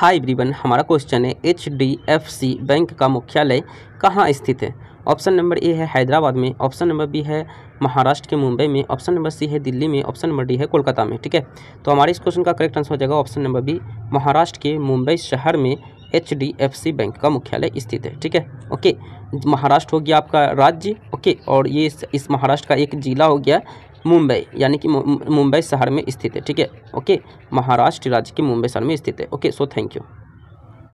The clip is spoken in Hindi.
हाय एवरीवन हमारा क्वेश्चन है H D F C bank का मुख्यालय कहाँ स्थित है ऑप्शन नंबर ए है हैदराबाद में ऑप्शन नंबर बी है महाराष्ट्र के मुंबई में ऑप्शन नंबर सी है दिल्ली में ऑप्शन नंबर डी है कोलकाता में ठीक है तो हमारे इस क्वेश्चन का करेक्ट आंसर हो जाएगा ऑप्शन नंबर बी महाराष्ट्र के मुंबई शहर में H D F C bank का मुख्यालय स्थित है ठीक है ओके महाराष्ट्र हो गया आपका राज्य ओके और ये इस, इस महाराष्ट्र का एक ज़िला हो गया मुंबई यानी कि मुंबई शहर में स्थित है ठीक है ओके महाराष्ट्र राज्य के मुंबई शहर में स्थित है ओके सो थैंक यू